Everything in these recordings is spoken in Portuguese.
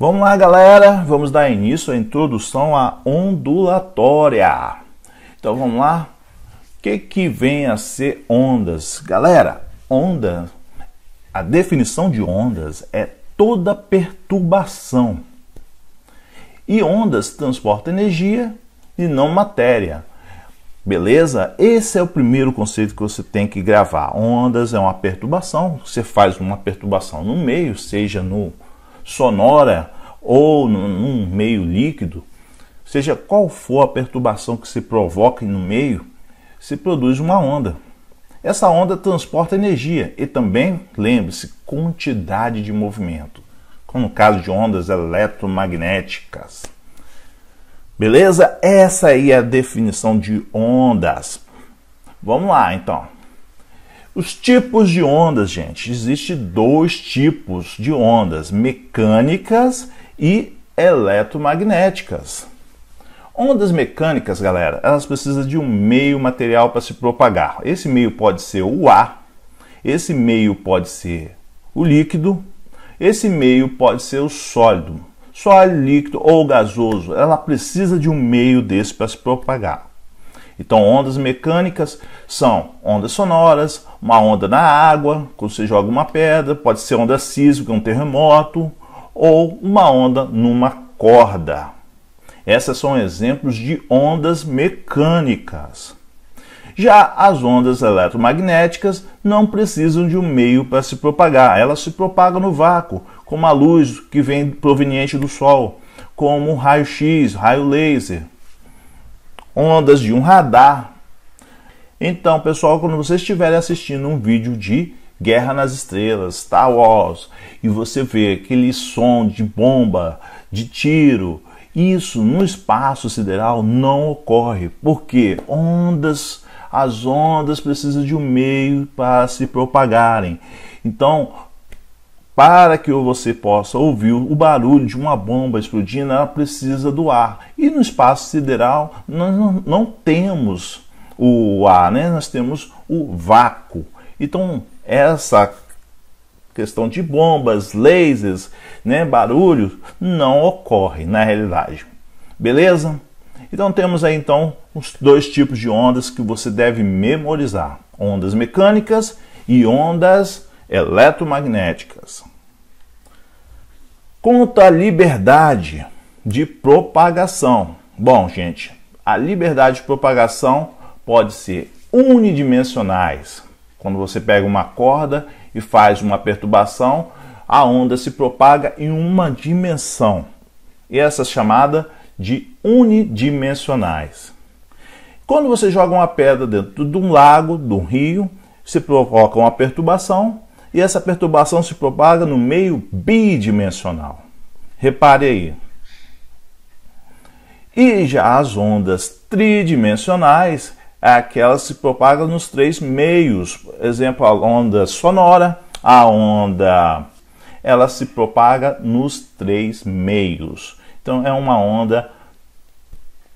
Vamos lá, galera, vamos dar início à introdução à ondulatória. Então vamos lá. O que, que vem a ser ondas? Galera, onda, a definição de ondas é toda perturbação. E ondas transportam energia e não matéria. Beleza? Esse é o primeiro conceito que você tem que gravar. Ondas é uma perturbação. Você faz uma perturbação no meio, seja no sonora ou num meio líquido, seja qual for a perturbação que se provoque no meio, se produz uma onda. Essa onda transporta energia e também, lembre-se, quantidade de movimento, como no caso de ondas eletromagnéticas. Beleza? Essa aí é a definição de ondas. Vamos lá, então. Os tipos de ondas, gente, existe dois tipos de ondas: mecânicas e eletromagnéticas. Ondas mecânicas, galera, elas precisam de um meio material para se propagar. Esse meio pode ser o ar, esse meio pode ser o líquido, esse meio pode ser o sólido. Sólido, líquido ou gasoso, ela precisa de um meio desse para se propagar. Então, ondas mecânicas são ondas sonoras, uma onda na água, quando você joga uma pedra, pode ser onda sísmica, um terremoto, ou uma onda numa corda. Essas são exemplos de ondas mecânicas. Já as ondas eletromagnéticas não precisam de um meio para se propagar, elas se propagam no vácuo, como a luz que vem proveniente do Sol, como um raio-x, raio laser, ondas de um radar, então, pessoal, quando vocês estiverem assistindo um vídeo de Guerra nas Estrelas, Star Wars, e você vê aquele som de bomba, de tiro, isso no espaço sideral não ocorre, porque ondas, as ondas precisam de um meio para se propagarem. Então, para que você possa ouvir o barulho de uma bomba explodindo, ela precisa do ar. E no espaço sideral, nós não temos o A, né, nós temos o vácuo. Então, essa questão de bombas, lasers, né, barulhos, não ocorre na realidade. Beleza? Então temos aí então os dois tipos de ondas que você deve memorizar: ondas mecânicas e ondas eletromagnéticas. Quanto à liberdade de propagação. Bom, gente, a liberdade de propagação pode ser unidimensionais. Quando você pega uma corda e faz uma perturbação, a onda se propaga em uma dimensão. E essa é chamada de unidimensionais. Quando você joga uma pedra dentro de um lago, de um rio, se provoca uma perturbação e essa perturbação se propaga no meio bidimensional. Repare aí. E já as ondas tridimensionais é aquela que se propaga nos três meios. Por exemplo, a onda sonora, a onda ela se propaga nos três meios. Então é uma onda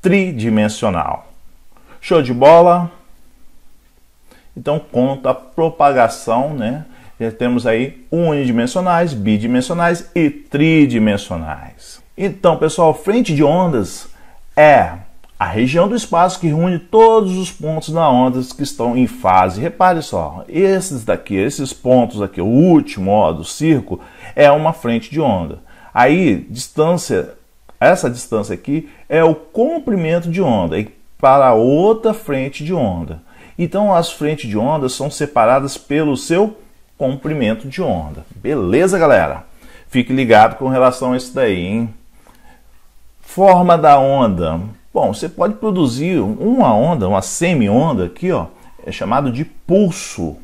tridimensional. Show de bola? Então conta a propagação, né? Já temos aí unidimensionais, bidimensionais e tridimensionais. Então, pessoal, frente de ondas é a região do espaço que reúne todos os pontos da onda que estão em fase. Repare só, esses daqui, esses pontos aqui, o último ó, do circo, é uma frente de onda. Aí, distância, essa distância aqui é o comprimento de onda e para outra frente de onda. Então, as frentes de onda são separadas pelo seu comprimento de onda. Beleza, galera? Fique ligado com relação a isso daí, hein? Forma da onda. Bom, você pode produzir uma onda, uma semi-onda aqui, ó, é chamado de pulso.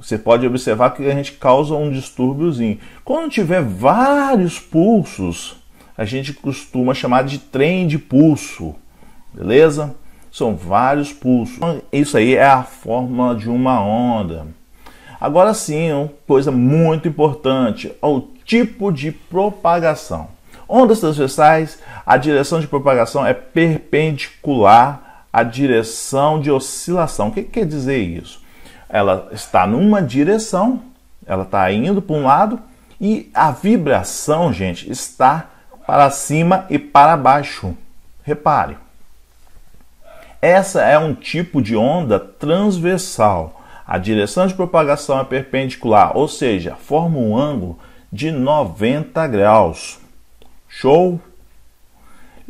Você pode observar que a gente causa um distúrbiozinho. Quando tiver vários pulsos, a gente costuma chamar de trem de pulso, beleza? São vários pulsos. Então, isso aí é a forma de uma onda. Agora sim, uma coisa muito importante, é o tipo de propagação. Ondas transversais, a direção de propagação é perpendicular à direção de oscilação. O que, que quer dizer isso? Ela está numa direção, ela está indo para um lado e a vibração, gente, está para cima e para baixo. Repare. Essa é um tipo de onda transversal. A direção de propagação é perpendicular, ou seja, forma um ângulo de 90 graus. Show?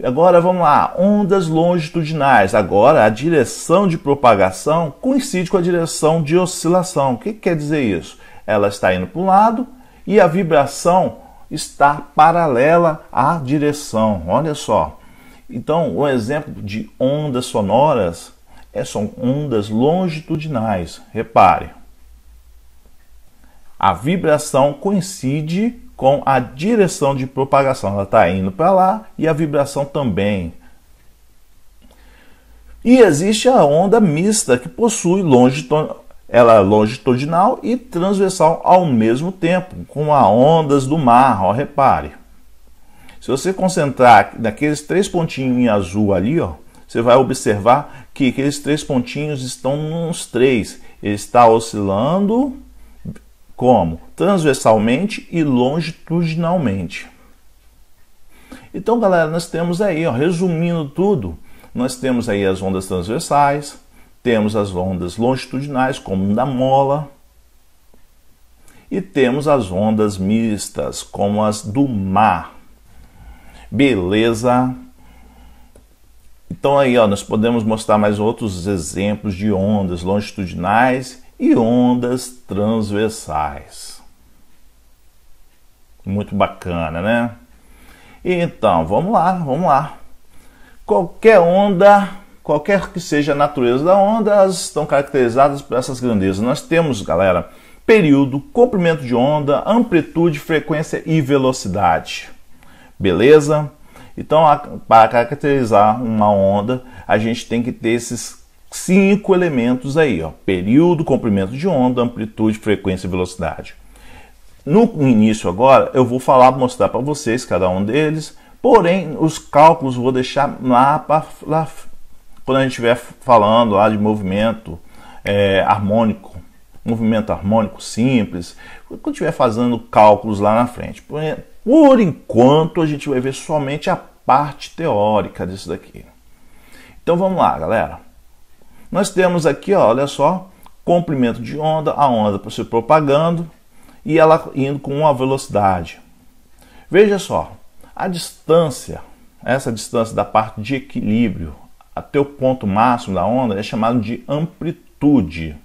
Agora vamos lá, ondas longitudinais. Agora a direção de propagação coincide com a direção de oscilação. O que, que quer dizer isso? Ela está indo para um lado e a vibração está paralela à direção. Olha só. Então, o exemplo de ondas sonoras é, são ondas longitudinais. Repare, a vibração coincide com a direção de propagação. Ela está indo para lá e a vibração também. E existe a onda mista, que possui longitudinal, ela é longitudinal e transversal ao mesmo tempo, com as ondas do mar, ó, repare. Se você concentrar naqueles três pontinhos em azul ali, ó, você vai observar que aqueles três pontinhos estão nos três. Ele está oscilando como transversalmente e longitudinalmente. Então, galera, nós temos aí, ó, resumindo tudo, nós temos aí as ondas transversais, temos as ondas longitudinais, como da mola, e temos as ondas mistas, como as do mar. Beleza? Então aí, ó, nós podemos mostrar mais outros exemplos de ondas longitudinais e ondas transversais. Muito bacana, né? Então, vamos lá, vamos lá. Qualquer onda, qualquer que seja a natureza da onda, elas estão caracterizadas por essas grandezas. Nós temos, galera, período, comprimento de onda, amplitude, frequência e velocidade. Beleza? Então, para caracterizar uma onda, a gente tem que ter esses cinco elementos aí, ó, período, comprimento de onda, amplitude, frequência e velocidade. No início agora eu vou falar, mostrar para vocês cada um deles, porém os cálculos vou deixar lá para quando a gente estiver falando lá de movimento é, harmônico, movimento harmônico simples, quando estiver fazendo cálculos lá na frente. Por, por enquanto a gente vai ver somente a parte teórica disso daqui. Então vamos lá, galera. Nós temos aqui, ó, olha só, comprimento de onda, a onda se propagando e ela indo com uma velocidade. Veja só, a distância, essa distância da parte de equilíbrio até o ponto máximo da onda é chamado de amplitude.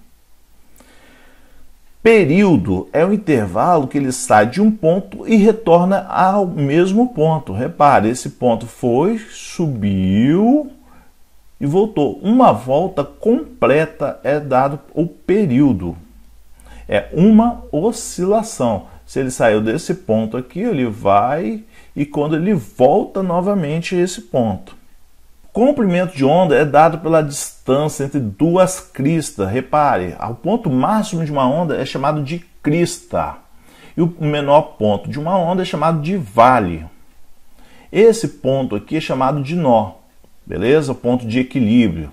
Período é o intervalo que ele sai de um ponto e retorna ao mesmo ponto. Repare, esse ponto foi, subiu, e voltou. Uma volta completa é dado o período. É uma oscilação. Se ele saiu desse ponto aqui, ele vai e quando ele volta novamente a esse ponto. Comprimento de onda é dado pela distância entre duas cristas. Repare, o ponto máximo de uma onda é chamado de crista e o menor ponto de uma onda é chamado de vale. Esse ponto aqui é chamado de nó beleza? O ponto de equilíbrio.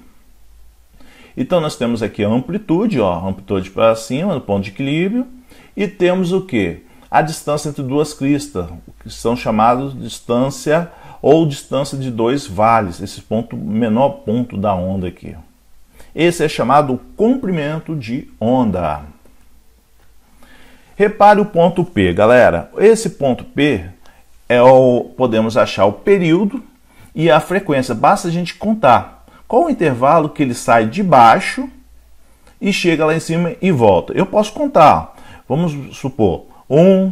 Então nós temos aqui a amplitude, ó, amplitude para cima no ponto de equilíbrio, e temos o que? A distância entre duas cristas, que são chamados distância ou distância de dois vales, esse ponto menor ponto da onda aqui. Esse é chamado comprimento de onda. Repare o ponto P, galera. Esse ponto P é o podemos achar o período e a frequência. Basta a gente contar qual o intervalo que ele sai de baixo e chega lá em cima e volta. Eu posso contar. Vamos supor: 1,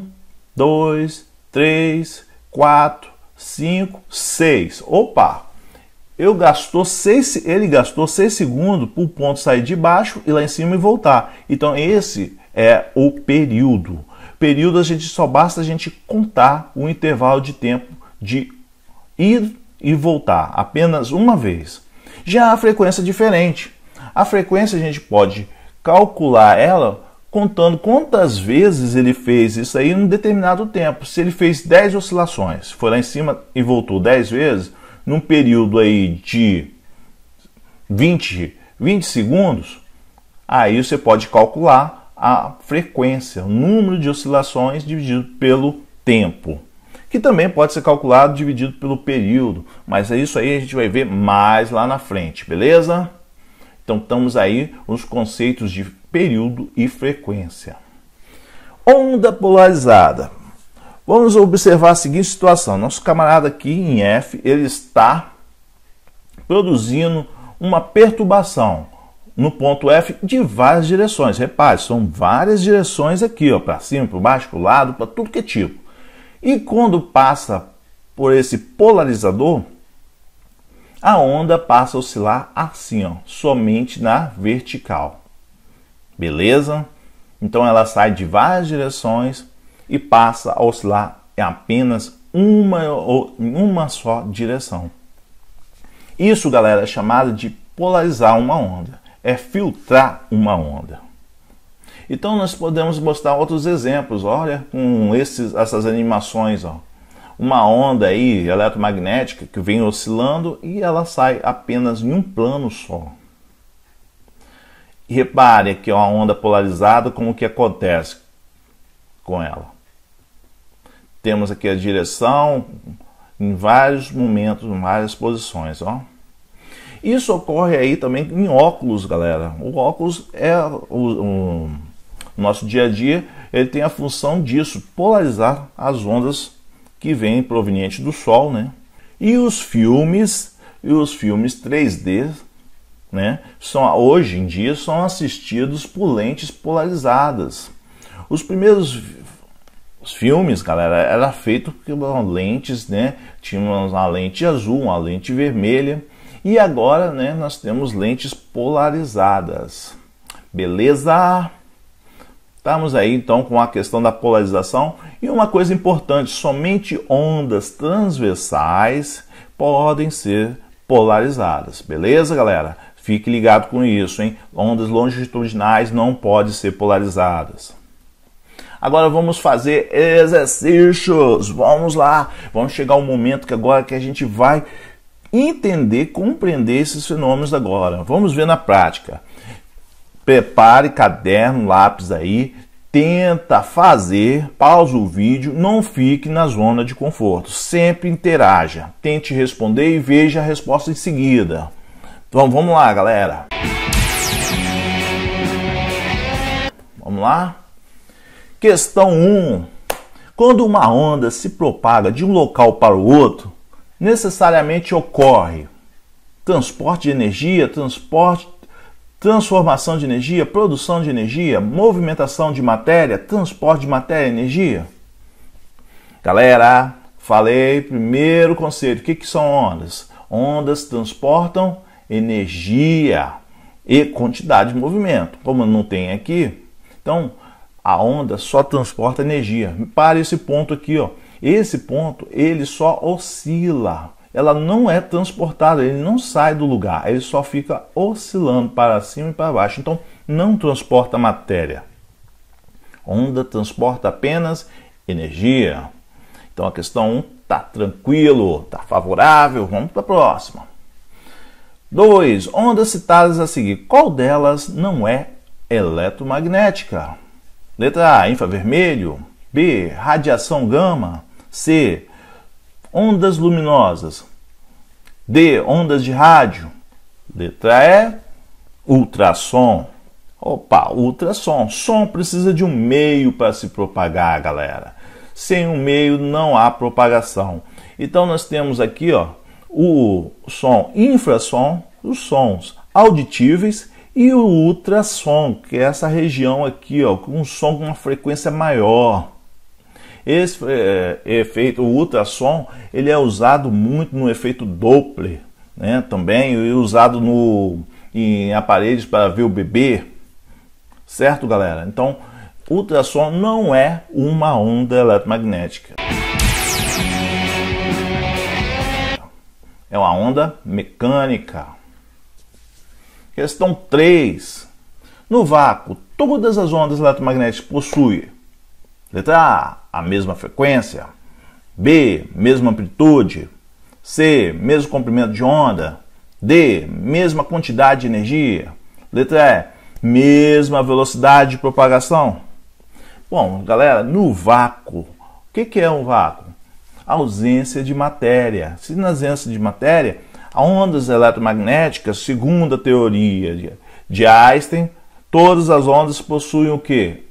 2, 3, 4, 5, 6. Opa! Eu gastou seis, ele gastou 6 segundos para o ponto sair de baixo e lá em cima e voltar. Então esse é o período. Período a gente só basta a gente contar o intervalo de tempo de ir e voltar apenas uma vez. Já a frequência é diferente. A frequência a gente pode calcular ela contando quantas vezes ele fez isso aí em um determinado tempo. Se ele fez 10 oscilações, foi lá em cima e voltou 10 vezes, num período aí de 20, 20 segundos, aí você pode calcular a frequência, o número de oscilações dividido pelo tempo que também pode ser calculado dividido pelo período, mas é isso aí a gente vai ver mais lá na frente, beleza? Então estamos aí nos conceitos de período e frequência. Onda polarizada. Vamos observar a seguinte situação. Nosso camarada aqui em F, ele está produzindo uma perturbação no ponto F de várias direções. Repare, são várias direções aqui, ó, para cima, para baixo, para o lado, para tudo que é tipo. E quando passa por esse polarizador, a onda passa a oscilar assim, ó, somente na vertical. Beleza? Então ela sai de várias direções e passa a oscilar em apenas uma, em uma só direção. Isso, galera, é chamado de polarizar uma onda, é filtrar uma onda. Então nós podemos mostrar outros exemplos, olha, com esses, essas animações, ó. Uma onda aí eletromagnética que vem oscilando e ela sai apenas em um plano só. E repare aqui ó, a onda polarizada, como que acontece com ela. Temos aqui a direção em vários momentos, em várias posições, ó. Isso ocorre aí também em óculos, galera. O óculos é o, o nosso dia a dia, ele tem a função disso, polarizar as ondas que vêm provenientes do Sol, né? E os filmes, e os filmes 3D, né? São, hoje em dia são assistidos por lentes polarizadas. Os primeiros os filmes, galera, era feito com lentes, né? Tínhamos uma lente azul, uma lente vermelha. E agora, né, nós temos lentes polarizadas. Beleza? Estamos aí então com a questão da polarização e uma coisa importante: somente ondas transversais podem ser polarizadas. Beleza, galera? Fique ligado com isso, hein? Ondas longitudinais não podem ser polarizadas. Agora vamos fazer exercícios. Vamos lá. Vamos chegar ao momento que agora que a gente vai entender, compreender esses fenômenos agora. Vamos ver na prática. Prepare caderno, lápis aí, tenta fazer, pausa o vídeo, não fique na zona de conforto. Sempre interaja, tente responder e veja a resposta em seguida. Então vamos lá, galera. Vamos lá? Questão 1. Quando uma onda se propaga de um local para o outro, necessariamente ocorre transporte de energia, transporte transformação de energia, produção de energia, movimentação de matéria, transporte de matéria e energia? Galera, falei primeiro conceito. O que, que são ondas? Ondas transportam energia e quantidade de movimento. Como não tem aqui, então a onda só transporta energia. Para esse ponto aqui, ó. Esse ponto ele só oscila ela não é transportada, ele não sai do lugar, ele só fica oscilando para cima e para baixo. Então, não transporta matéria. Onda transporta apenas energia. Então, a questão 1 um, está tranquilo, está favorável, vamos para a próxima. 2. Ondas citadas a seguir, qual delas não é eletromagnética? Letra A, infravermelho. B, radiação gama. C, ondas luminosas. D, ondas de rádio. Letra E, ultrassom. Opa, ultrassom. Som precisa de um meio para se propagar, galera. Sem um meio não há propagação. Então nós temos aqui, ó, o som infrassom, os sons auditíveis e o ultrassom, que é essa região aqui, ó, com um som com uma frequência maior. Esse é, é, efeito, o ultrassom, ele é usado muito no efeito Doppler, né? Também e usado no, em aparelhos para ver o bebê, certo, galera? Então, ultrassom não é uma onda eletromagnética. É uma onda mecânica. Questão 3. No vácuo, todas as ondas eletromagnéticas possuem Letra A, a mesma frequência. B, mesma amplitude. C, mesmo comprimento de onda. D, mesma quantidade de energia. Letra E, mesma velocidade de propagação. Bom, galera, no vácuo, o que é um vácuo? Ausência de matéria. Se na ausência de matéria, as ondas eletromagnéticas, segundo a teoria de Einstein, todas as ondas possuem o quê?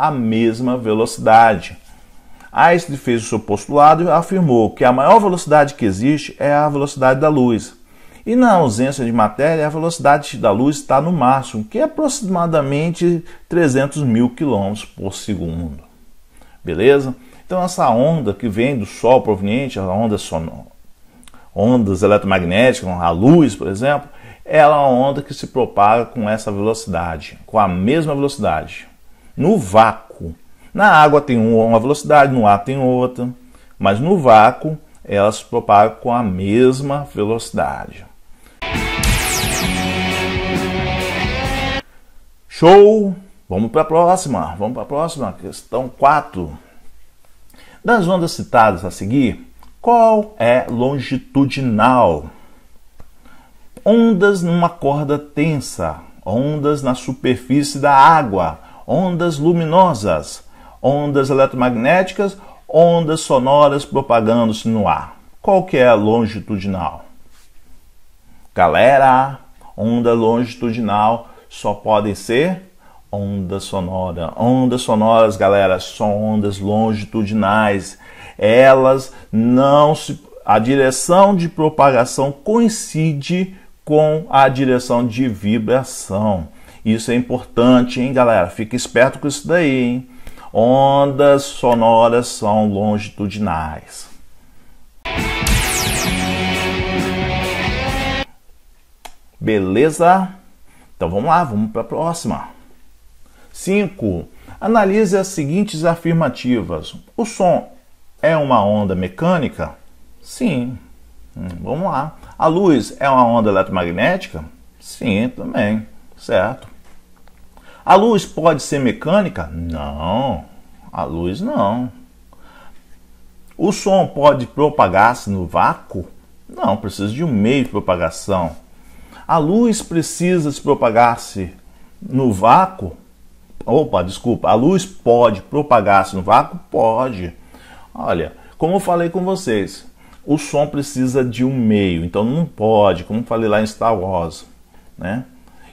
a mesma velocidade. Einstein fez o seu postulado e afirmou que a maior velocidade que existe é a velocidade da luz. E na ausência de matéria, a velocidade da luz está no máximo, que é aproximadamente 300 mil quilômetros por segundo. Beleza? Então essa onda que vem do Sol proveniente, a onda ondas eletromagnéticas, a luz, por exemplo, ela é uma onda que se propaga com essa velocidade, com a mesma velocidade no vácuo. Na água tem uma velocidade, no ar tem outra, mas no vácuo elas se propagam com a mesma velocidade. Show! Vamos para a próxima. Vamos para a próxima, questão 4. Das ondas citadas a seguir, qual é longitudinal? Ondas numa corda tensa, ondas na superfície da água, ondas luminosas, ondas eletromagnéticas, ondas sonoras propagando-se no ar. Qual que é a longitudinal? Galera, onda longitudinal só podem ser onda sonora. Ondas sonoras, galera, são ondas longitudinais. Elas não se a direção de propagação coincide com a direção de vibração. Isso é importante, hein, galera? Fica esperto com isso daí, hein? Ondas sonoras são longitudinais. Beleza? Então vamos lá, vamos para a próxima. 5. Analise as seguintes afirmativas. O som é uma onda mecânica? Sim. Hum, vamos lá. A luz é uma onda eletromagnética? Sim, também. Certo. A luz pode ser mecânica? Não. A luz não. O som pode propagar-se no vácuo? Não, precisa de um meio de propagação. A luz precisa se propagar-se no vácuo? Opa, desculpa. A luz pode propagar-se no vácuo? Pode. Olha, como eu falei com vocês, o som precisa de um meio, então não pode, como eu falei lá em Star Wars, né?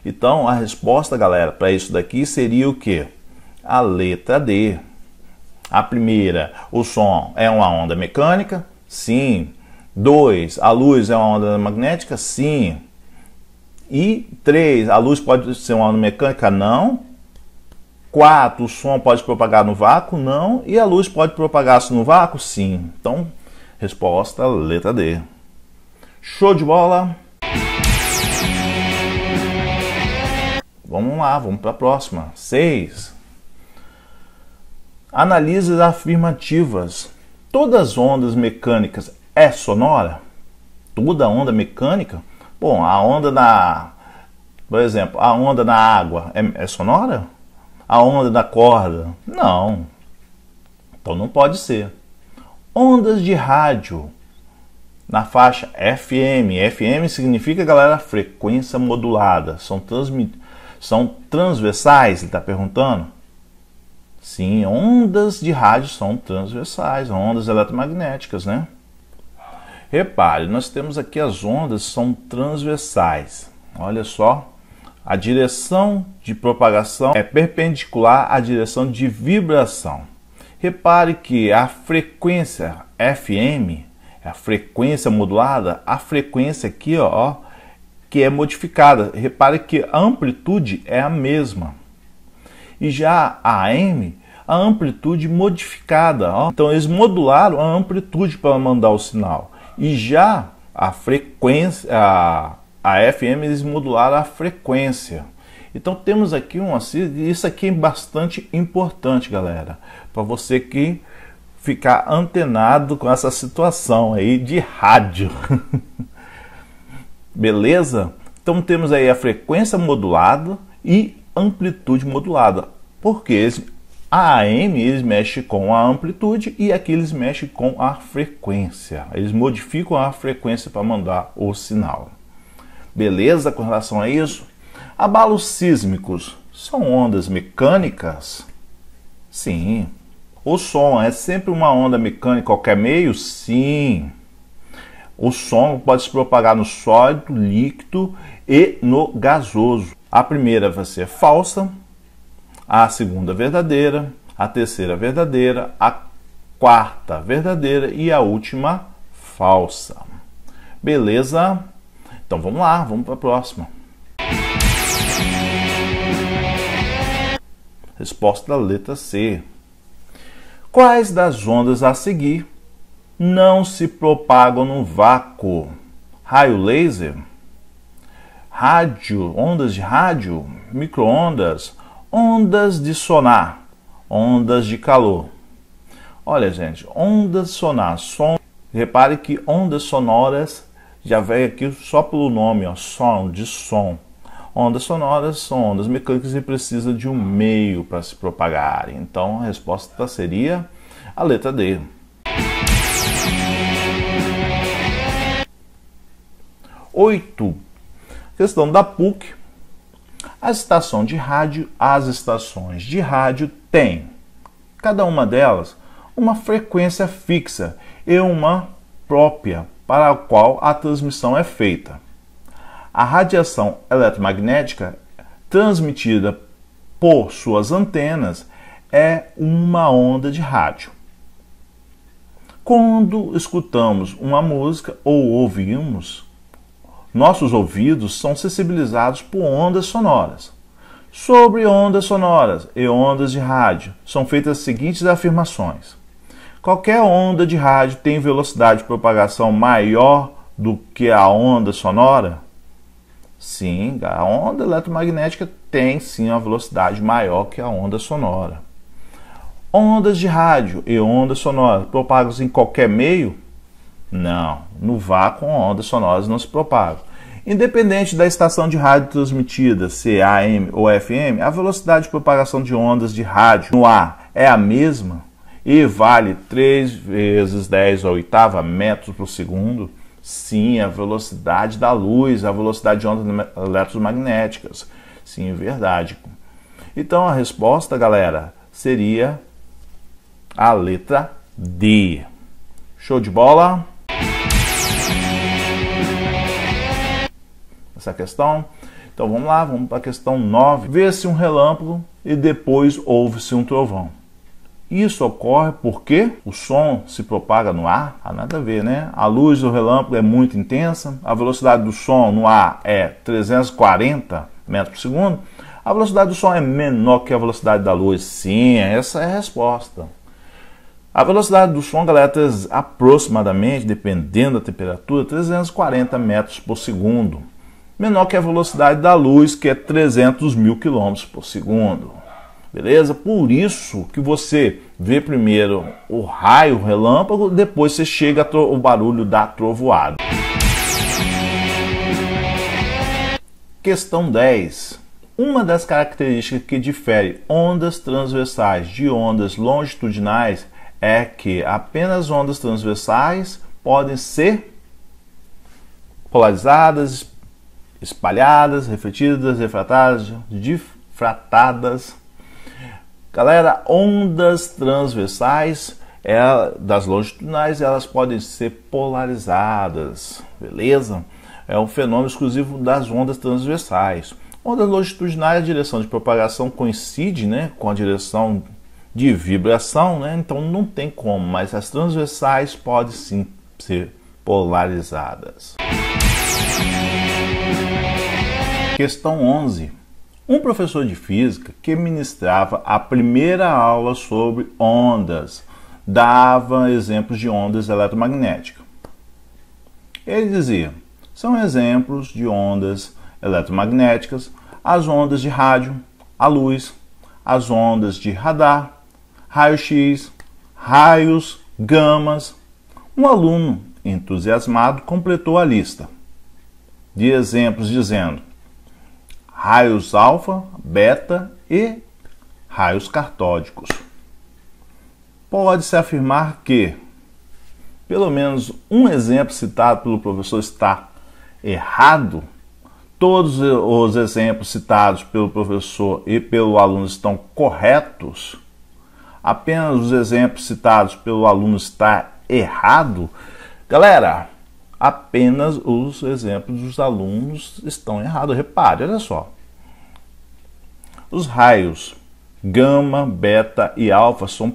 Então, a resposta, galera, para isso daqui seria o que? A letra D. A primeira, o som é uma onda mecânica? Sim. Dois, a luz é uma onda magnética? Sim. E três, a luz pode ser uma onda mecânica? Não. Quatro, o som pode propagar no vácuo? Não. E a luz pode propagar-se no vácuo? Sim. Então, resposta letra D. Show de bola! Vamos lá, vamos para a próxima. 6. Analise as afirmativas. Todas as ondas mecânicas é sonora? Toda onda mecânica? Bom, a onda na. Por exemplo, a onda na água é, é sonora? A onda da corda? Não. Então não pode ser. Ondas de rádio na faixa FM. FM significa, galera, frequência modulada. São transmitidas são transversais? Ele está perguntando. Sim, ondas de rádio são transversais, ondas eletromagnéticas, né? Repare, nós temos aqui as ondas são transversais. Olha só, a direção de propagação é perpendicular à direção de vibração. Repare que a frequência FM, a frequência modulada, a frequência aqui, ó, que é modificada. Repare que a amplitude é a mesma. E já a m, a amplitude modificada. Ó. Então eles modularam a amplitude para mandar o sinal. E já a frequência, a, a FM, eles modularam a frequência. Então temos aqui um acídio, e isso aqui é bastante importante, galera, para você que ficar antenado com essa situação aí de rádio. Beleza? Então temos aí a frequência modulada e amplitude modulada. Porque a AM eles mexem com a amplitude e aqui eles mexem com a frequência. Eles modificam a frequência para mandar o sinal. Beleza com relação a isso? Abalos sísmicos são ondas mecânicas? Sim. O som é sempre uma onda mecânica qualquer meio? Sim. O som pode se propagar no sólido, líquido e no gasoso. A primeira vai ser falsa, a segunda verdadeira, a terceira verdadeira, a quarta verdadeira e a última falsa. Beleza? Então vamos lá, vamos para a próxima. Resposta da letra C. Quais das ondas a seguir não se propagam no vácuo. Raio laser, rádio, ondas de rádio, microondas, ondas de sonar, ondas de calor. Olha, gente, ondas sonar, som. Repare que ondas sonoras já vem aqui só pelo nome, ó, som, de som. Ondas sonoras são ondas mecânicas e precisa de um meio para se propagarem. Então a resposta seria a letra D. 8. Questão da PUC. A estação de rádio, as estações de rádio têm, cada uma delas, uma frequência fixa e uma própria para a qual a transmissão é feita. A radiação eletromagnética transmitida por suas antenas é uma onda de rádio. Quando escutamos uma música ou ouvimos nossos ouvidos são sensibilizados por ondas sonoras. Sobre ondas sonoras e ondas de rádio, são feitas as seguintes afirmações: qualquer onda de rádio tem velocidade de propagação maior do que a onda sonora? Sim, a onda eletromagnética tem sim uma velocidade maior que a onda sonora. Ondas de rádio e ondas sonoras propagam-se em qualquer meio? Não, no vácuo ondas sonoras não se propagam. Independente da estação de rádio transmitida, se é AM ou FM, a velocidade de propagação de ondas de rádio no ar é a mesma e vale 3 vezes 10 a oitava metros por segundo? Sim, a velocidade da luz, a velocidade de ondas eletromagnéticas. Sim, verdade. Então a resposta, galera, seria a letra D. Show de bola? essa questão? Então vamos lá, vamos para a questão 9. Vê-se um relâmpago e depois ouve-se um trovão. Isso ocorre porque o som se propaga no ar? Há nada a ver, né? A luz do relâmpago é muito intensa, a velocidade do som no ar é 340 metros por segundo. A velocidade do som é menor que a velocidade da luz? Sim, essa é a resposta. A velocidade do som, galera, é aproximadamente, dependendo da temperatura, 340 metros por segundo menor que a velocidade da luz, que é 300 mil quilômetros por segundo. Beleza? Por isso que você vê primeiro o raio, o relâmpago, depois você chega ao barulho da trovoada. Questão 10. Uma das características que difere ondas transversais de ondas longitudinais é que apenas ondas transversais podem ser polarizadas, espalhadas, refletidas, refratadas, difratadas. Galera, ondas transversais é, das longitudinais elas podem ser polarizadas, beleza? É um fenômeno exclusivo das ondas transversais. Ondas longitudinais, a direção de propagação coincide né, com a direção de vibração, né? então não tem como, mas as transversais podem sim ser polarizadas. Questão 11. Um professor de física que ministrava a primeira aula sobre ondas dava exemplos de ondas eletromagnéticas. Ele dizia: são exemplos de ondas eletromagnéticas as ondas de rádio, a luz, as ondas de radar, raio-x, raios, gamas. Um aluno entusiasmado completou a lista de exemplos dizendo: raios alfa, beta e raios cartódicos. Pode-se afirmar que, pelo menos um exemplo citado pelo professor está errado, todos os exemplos citados pelo professor e pelo aluno estão corretos, apenas os exemplos citados pelo aluno está errado. Galera, apenas os exemplos dos alunos estão errados. Repare, olha só. Os raios gama, beta e alfa são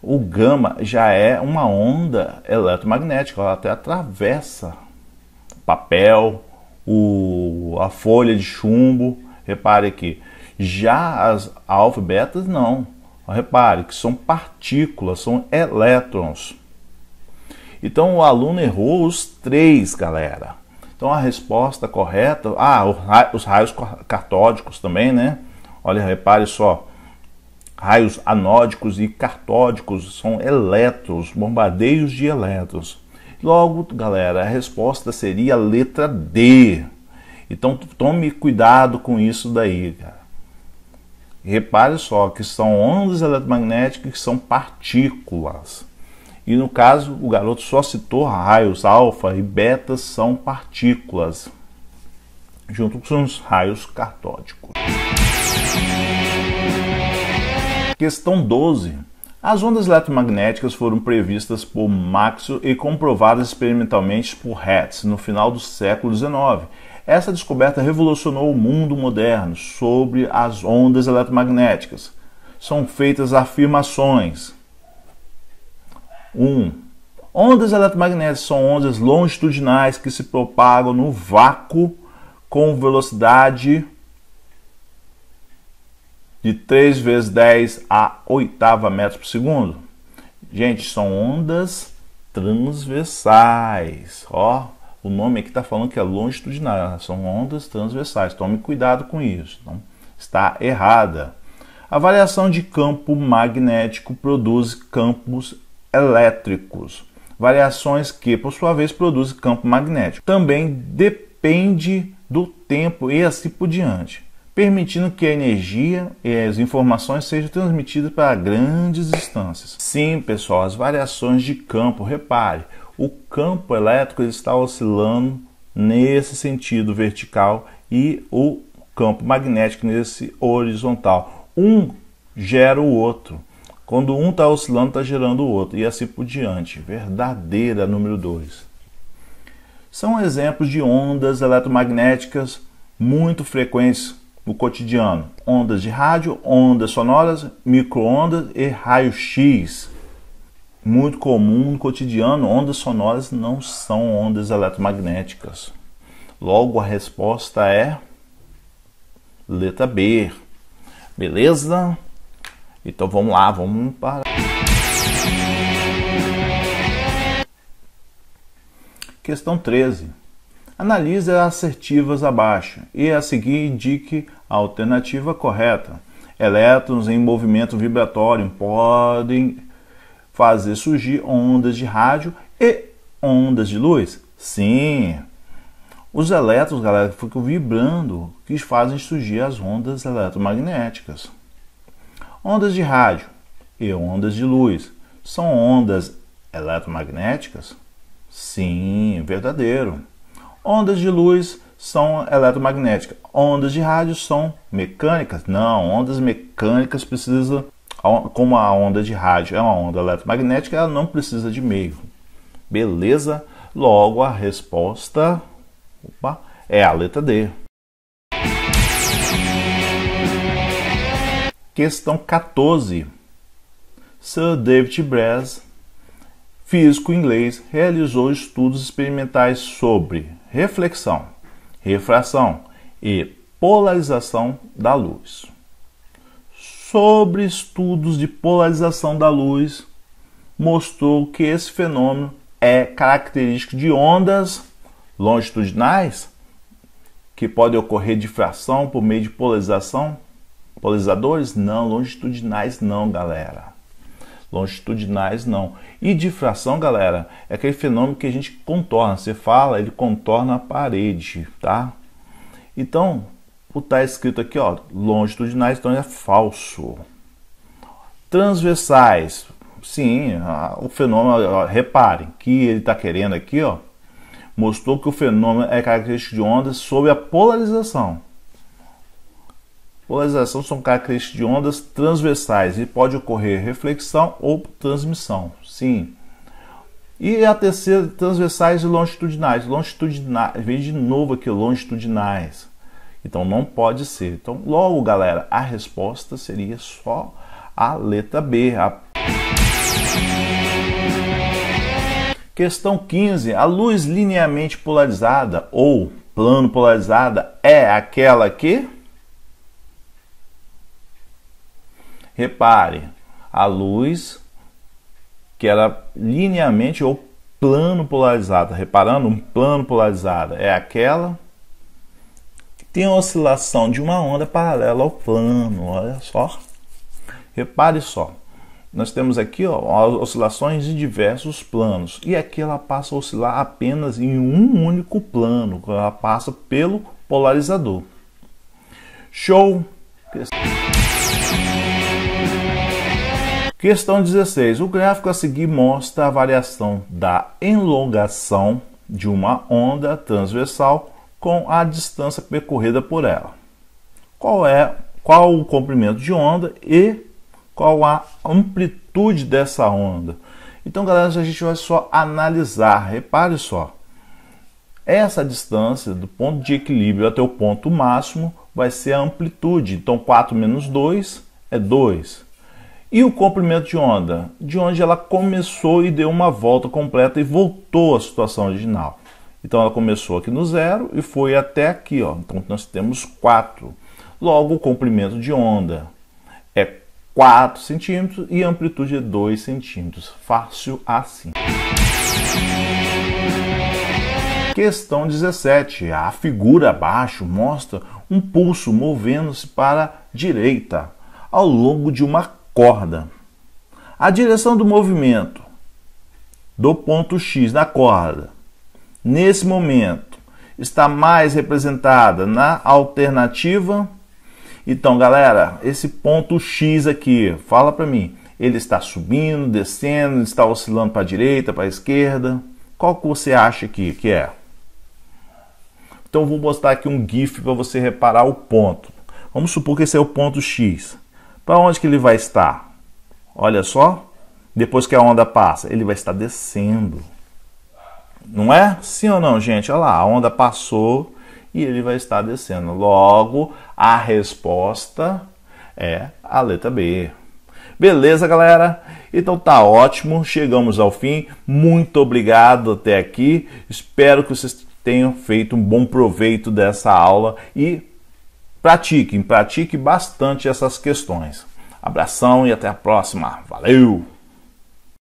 o gama já é uma onda eletromagnética, ela até atravessa papel, o, a folha de chumbo. Repare aqui. Já as alfa e betas não. Repare que são partículas, são elétrons. Então o aluno errou os três, galera. Então a resposta correta, ah, os raios catódicos também, né? Olha, repare só. Raios anódicos e cartódicos são elétrons, bombardeios de elétrons. Logo, galera, a resposta seria a letra D. Então tome cuidado com isso daí, cara. Repare só que são ondas eletromagnéticas que são partículas. E no caso, o garoto só citou raios alfa e beta são partículas, junto com os raios cartódicos. Questão 12. As ondas eletromagnéticas foram previstas por Maxwell e comprovadas experimentalmente por Hertz no final do século XIX. Essa descoberta revolucionou o mundo moderno sobre as ondas eletromagnéticas. São feitas afirmações. 1. Um, ondas eletromagnéticas são ondas longitudinais que se propagam no vácuo com velocidade de 3 vezes 10 a oitava metros por segundo. Gente, são ondas transversais. Ó, o nome aqui está falando que é longitudinal, né? são ondas transversais. Tome cuidado com isso. Então, está errada. A variação de campo magnético produz campos elétricos. Variações que, por sua vez, produzem campo magnético. Também depende do tempo e assim por diante permitindo que a energia e as informações sejam transmitidas para grandes distâncias. Sim, pessoal, as variações de campo, repare, o campo elétrico está oscilando nesse sentido vertical e o campo magnético nesse horizontal. Um gera o outro. Quando um está oscilando, está gerando o outro, e assim por diante. Verdadeira número 2. São exemplos de ondas eletromagnéticas muito frequentes no cotidiano: ondas de rádio, ondas sonoras, microondas e raio-x. Muito comum no cotidiano, ondas sonoras não são ondas eletromagnéticas. Logo a resposta é letra B. Beleza? Então vamos lá, vamos para Questão 13. Analise as assertivas abaixo e a seguir indique a alternativa correta. Elétrons em movimento vibratório podem fazer surgir ondas de rádio e ondas de luz? Sim. Os elétrons, galera, ficam vibrando, que fazem surgir as ondas eletromagnéticas. Ondas de rádio e ondas de luz são ondas eletromagnéticas? Sim, verdadeiro. Ondas de luz são eletromagnéticas. Ondas de rádio são mecânicas? Não, ondas mecânicas precisam, como a onda de rádio é uma onda eletromagnética, ela não precisa de meio. Beleza? Logo a resposta opa, é a letra D. Questão 14. Sir David Brass, físico inglês, realizou estudos experimentais sobre reflexão, refração e polarização da luz. Sobre estudos de polarização da luz, mostrou que esse fenômeno é característico de ondas longitudinais que podem ocorrer difração por meio de polarização. Polarizadores? Não, longitudinais não, galera longitudinais não. E difração, galera, é aquele fenômeno que a gente contorna. Você fala, ele contorna a parede, tá? Então, o tá escrito aqui, ó, longitudinais, então é falso. Transversais, sim, o fenômeno, ó, reparem que ele está querendo aqui, ó, mostrou que o fenômeno é característico de ondas sob a polarização. Polarização são características de ondas transversais e pode ocorrer reflexão ou transmissão. Sim. E a terceira, transversais e longitudinais. Longitudinais, veja de novo aqui, longitudinais. Então não pode ser. Então, logo, galera, a resposta seria só a letra B. A... Questão 15. A luz linearmente polarizada ou plano polarizada é aquela que Repare, a luz que era linearmente ou plano polarizada, reparando um plano polarizada é aquela que tem a oscilação de uma onda paralela ao plano, olha só. Repare só. Nós temos aqui ó, oscilações em diversos planos e aqui ela passa a oscilar apenas em um único plano, ela passa pelo polarizador. Show! Questão 16. O gráfico a seguir mostra a variação da enlongação de uma onda transversal com a distância percorrida por ela. Qual é qual o comprimento de onda e qual a amplitude dessa onda? Então, galera, a gente vai só analisar. Repare só. Essa distância do ponto de equilíbrio até o ponto máximo vai ser a amplitude. Então, 4 menos 2 é 2. E o comprimento de onda, de onde ela começou e deu uma volta completa e voltou à situação original. Então ela começou aqui no zero e foi até aqui, ó. Então nós temos 4. Logo, o comprimento de onda é 4 centímetros e a amplitude é 2 centímetros. Fácil assim. Questão 17. A figura abaixo mostra um pulso movendo-se para a direita ao longo de uma corda. A direção do movimento do ponto X na corda, nesse momento, está mais representada na alternativa. Então, galera, esse ponto X aqui, fala para mim, ele está subindo, descendo, está oscilando para a direita, para a esquerda. Qual que você acha aqui que é? Então, vou mostrar aqui um GIF para você reparar o ponto. Vamos supor que esse é o ponto X. Para onde que ele vai estar? Olha só, depois que a onda passa, ele vai estar descendo. Não é? Sim ou não, gente? Olha lá, a onda passou e ele vai estar descendo. Logo, a resposta é a letra B. Beleza, galera? Então tá ótimo, chegamos ao fim. Muito obrigado até aqui. Espero que vocês tenham feito um bom proveito dessa aula e Pratiquem, pratique bastante essas questões. Abração e até a próxima. Valeu!